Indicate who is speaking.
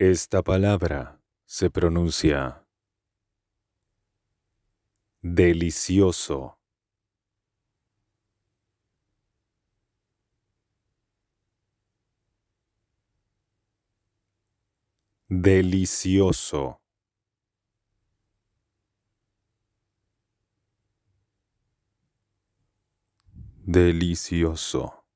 Speaker 1: Esta palabra se pronuncia delicioso. Delicioso.
Speaker 2: Delicioso.